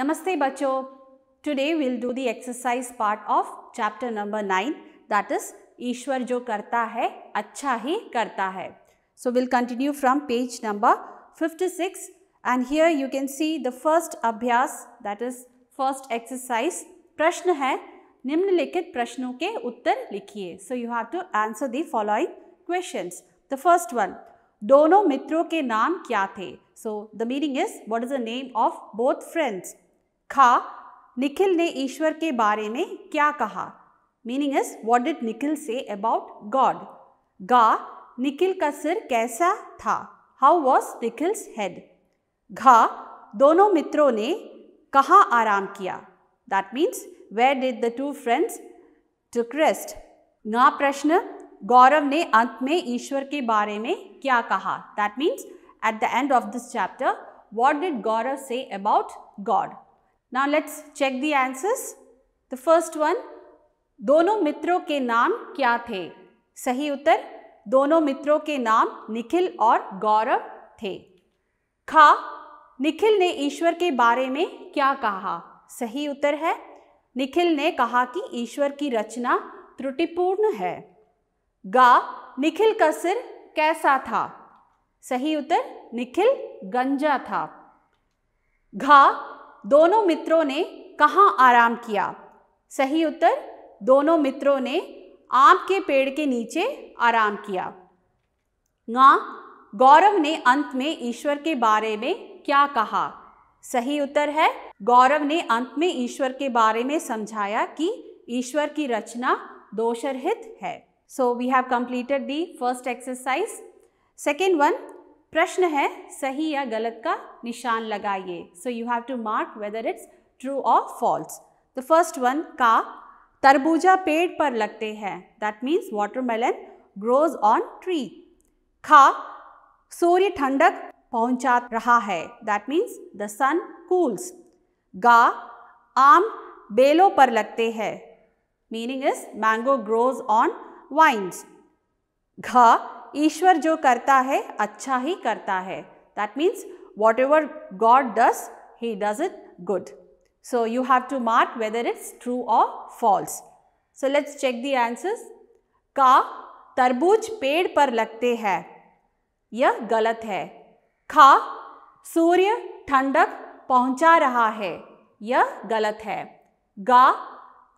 नमस्ते बच्चों today will do the exercise part of chapter number nine that is ईश्वर जो करता है अच्छा ही करता है so will continue from page number fifty six and here you can see the first अभ्यास दैट इज फर्स्ट एक्सरसाइज प्रश्न है निम्नलिखित प्रश्नों के उत्तर लिखिए so you have to answer the following question the first one दोनों मित्रों के नाम क्या थे so the meaning is what is the name of both friends खा निखिल ने ईश्वर के बारे में क्या कहा meaning is what did Nikhil say about God गा निखिल का सिर कैसा था हाउ वॉज निखिल्स हेड घा दोनों मित्रों ने कहाँ आराम किया that means where did the two friends took rest ना प्रश्न गौरव ने अंत में ईश्वर के बारे में क्या कहा that means at the end of this chapter what did Gaurav say about God Now let's check the answers. The first one, दोनों मित्रों के नाम क्या थे सही उत्तर दोनों मित्रों के नाम निखिल और गौरव थे खा निखिल ने ईश्वर के बारे में क्या कहा सही उत्तर है निखिल ने कहा कि ईश्वर की रचना त्रुटिपूर्ण है गा निखिल का सिर कैसा था सही उत्तर निखिल गंजा था घा दोनों मित्रों ने कहाँ आराम किया सही उत्तर दोनों मित्रों ने आम के पेड़ के नीचे आराम किया गां हाँ, गौरव ने अंत में ईश्वर के बारे में क्या कहा सही उत्तर है गौरव ने अंत में ईश्वर के बारे में समझाया कि ईश्वर की रचना दोषरहित है so we have completed the first exercise second one प्रश्न है सही या गलत का निशान लगाइए so you have to mark whether it's true और फॉल्स द फर्स्ट वन का तरबूजा पेड़ पर लगते हैं that means watermelon grows on tree खा सूर्य ठंडक पहुंचा रहा है that means the sun cools गा आम बेलों पर लगते हैं meaning is mango grows on vines घ ईश्वर जो करता है अच्छा ही करता है that means whatever God does he does it good so you have to mark whether it's true और false so let's check the answers का तरबूज पेड़ पर लगते हैं यह गलत है खा सूर्य ठंडक पहुंचा रहा है यह गलत है गा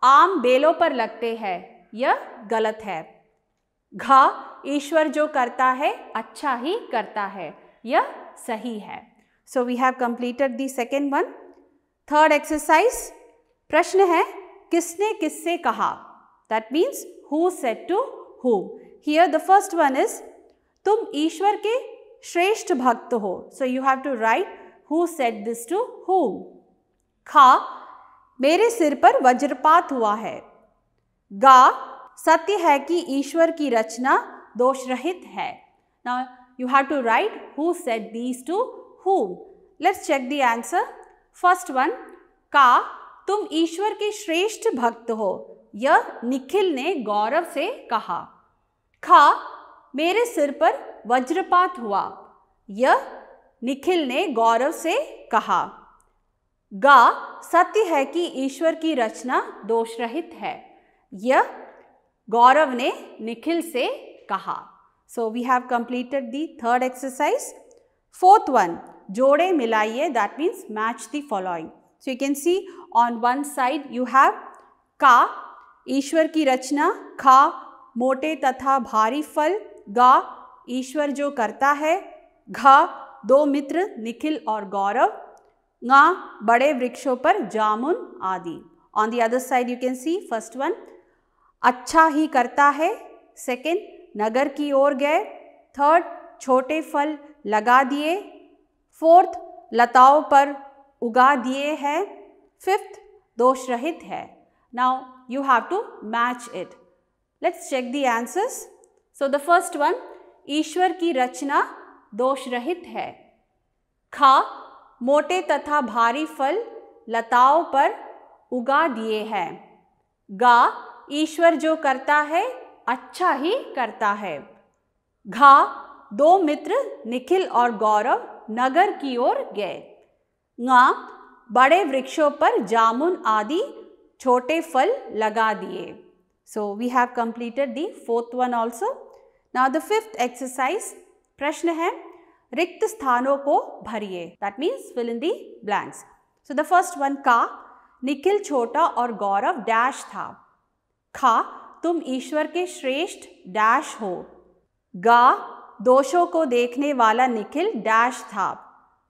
आम बेलों पर लगते हैं यह गलत है घा ईश्वर जो करता है अच्छा ही करता है यह सही है so we have completed the second one third exercise प्रश्न है किसने किससे कहा that means who said to who here the first one is तुम ईश्वर के श्रेष्ठ भक्त हो so you have to write who said this to who खा मेरे सिर पर वज्रपात हुआ है गा सत्य है कि ईश्वर की रचना दोष रहित है now you have to write who said these to whom let's check the answer first one का तुम ईश्वर के श्रेष्ठ भक्त हो यह निखिल ने गौरव से कहा खा मेरे सिर पर वज्रपात हुआ यह निखिल ने गौरव से कहा गा सत्य है कि ईश्वर की रचना दोषरहित है यह गौरव ने निखिल से कहा so we have completed the third exercise fourth one जोड़े मिलाइए that means match the following so you can see on one side you have का ईश्वर की रचना खा मोटे तथा भारी फल गा ईश्वर जो करता है घ दो मित्र निखिल और गौरव गा बड़े वृक्षों पर जामुन आदि on the other side you can see first one अच्छा ही करता है सेकेंड नगर की ओर गए थर्ड छोटे फल लगा दिए फोर्थ लताओं पर उगा दिए हैं फिफ्थ दोष रहित है now you have to match it let's check the answers so the first one ईश्वर की रचना दोष रहित है खा मोटे तथा भारी फल लताओं पर उगा दिए हैं गा ईश्वर जो करता है अच्छा ही करता है घा दो मित्र निखिल और गौरव नगर की ओर गए गा बड़े वृक्षों पर जामुन आदि छोटे फल लगा दिए so we have completed the fourth one also now the fifth exercise प्रश्न है रिक्त स्थानों को भरिए that means fill in the blanks so the first one का निखिल छोटा और गौरव डैश था खा तुम ईश्वर के श्रेष्ठ डैश हो गा दोषों को देखने वाला निखिल डैश था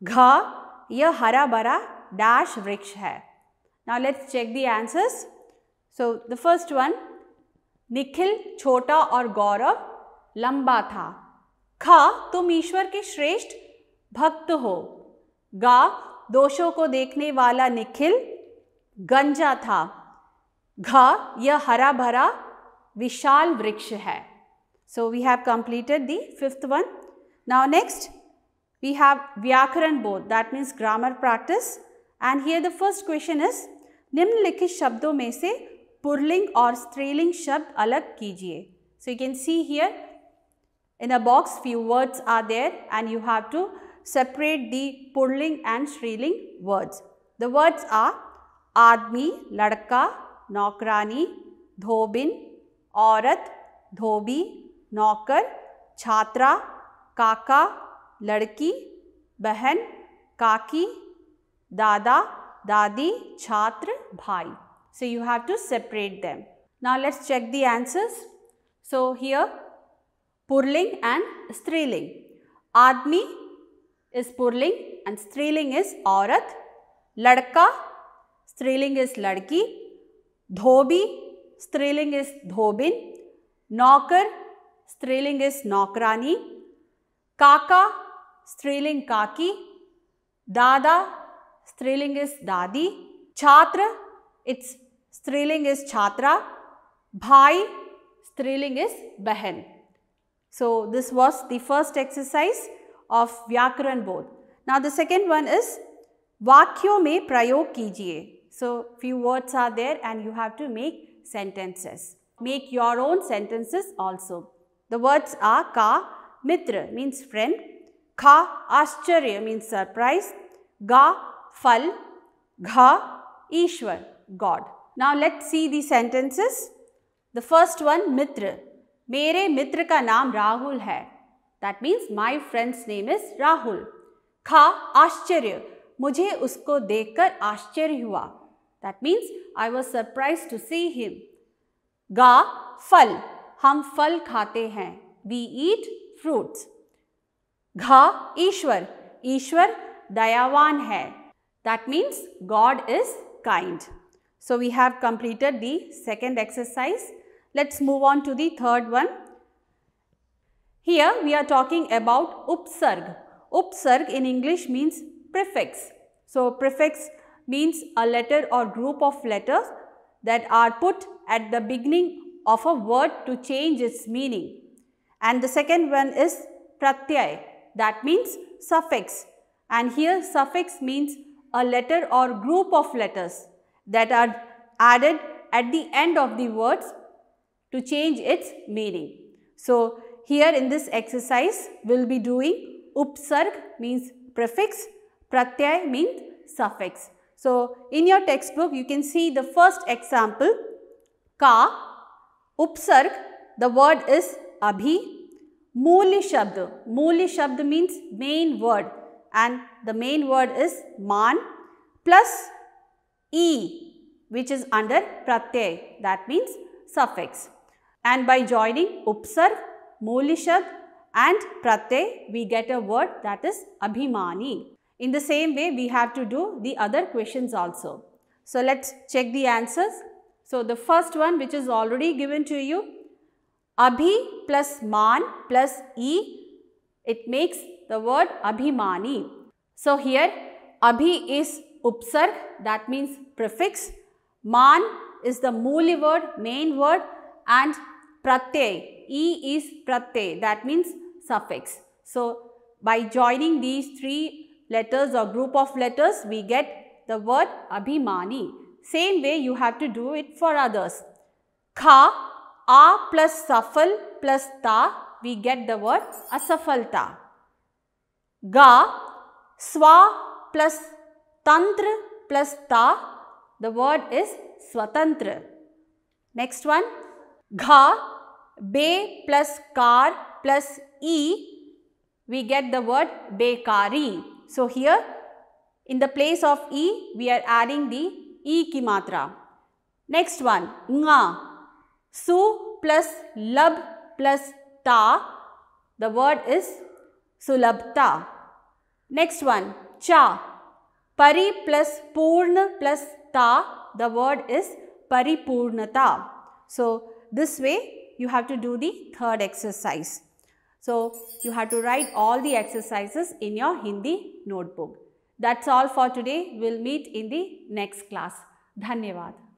घ यह हरा भरा डैश वृक्ष है now let's check the answers so the first one Nikhil छोटा और गौरव लंबा था ख तुम ईश्वर के श्रेष्ठ भक्त हो गा दोषों को देखने वाला निखिल गंजा था घ यह हरा भरा विशाल वृक्ष है so we have completed the fifth one now next we have व्याकरण बोध that means grammar practice and here the first question is निम्नलिखित शब्दों में से पुरलिंग और स्त्रीलिंग शब्द अलग कीजिए so you can see here in a box few words are there and you have to separate the पुरलिंग एंड स्त्रीलिंग वर्ड्स द वर्ड्स आर आदमी लड़का नौकरानी धोबिन औरत धोबी नौकर छात्रा काका लड़की बहन काकी दादा दादी छात्र भाई so you have to separate them now let's check the answers so here पुरलिंग एंड स्त्रीलिंग आदमी इज पुरलिंग एंड स्त्रीलिंग इज औरत लड़का स्त्रीलिंग इज लड़की धोबी स्त्रीलिंग इज धोबिन नौकर स्त्रीलिंग इज नौकरानी काका स्त्रीलिंग काकी दादा स्त्रीलिंग इज दादी छात्र इट्स स्त्रीलिंग इज छात्रा भाई स्त्रीलिंग इज बहन so this was the first exercise of व्याकरण बोध ना द सेकेंड वन इज वाक्यों में प्रयोग कीजिए so few words are there and you have to make sentences. Make your own sentences also. The words are ka, mitra means friend, kha, ascharya means surprise, ga, phal, gha, ishwar, God. Now let's see the sentences. The first one, mitra. Mere mitra ka naam Rahul hai. That means my friend's name is Rahul. Kha, आश्चर्य Mujhe usko देखकर आश्चर्य hua. That means I was surprised to see him. Ga fal. Hum fal khate hain. We eat fruits. Gha Ishwar. Ishwar dayavan hai. That means God is kind. So we have completed the second exercise. Let's move on to the third one. Here we are talking about upsarg. Upsarg in English means prefix. So prefix means a letter or group of letters that are put at the beginning of a word to change its meaning. And the second one is pratyay that means suffix and here suffix means a letter or group of letters that are added at the end of the words to change its meaning. So, here in this exercise we will be doing upsarg means prefix, pratyay means suffix. So, in your textbook you can see the first example ka, upsarg, the word is abhi, mooli shabd, mooli shabd means main word and the main word is man plus e which is under pratyay that means suffix and by joining upsarg, mooli shabd and pratyay we get a word that is abhimani. In the same way, we have to do the other questions also. So, let us check the answers. So, the first one which is already given to you, Abhi plus Man plus E, it makes the word Abhimani. So, here Abhi is upsarg that means prefix, Man is the mooli word, main word and pratyay, E is pratyay that means suffix. So, by joining these three letters or group of letters, we get the word Abhimani. Same way you have to do it for others. Kha, A plus Safal plus Ta, we get the word Asafalta. Ga, Swa plus Tantra plus Ta, the word is Swatantra. Next one, Gha, Be plus Kar plus E, we get the word Bekari. So, here in the place of E, we are adding the E ki matra. Next one, nga. Su plus lab plus ta. The word is sulabta. Next one, cha. Pari plus purn plus ta. The word is paripurnata. So, this way you have to do the third exercise. So, you have to write all the exercises in your Hindi notebook. That's all for today. We'll meet in the next class. Dhanyavad.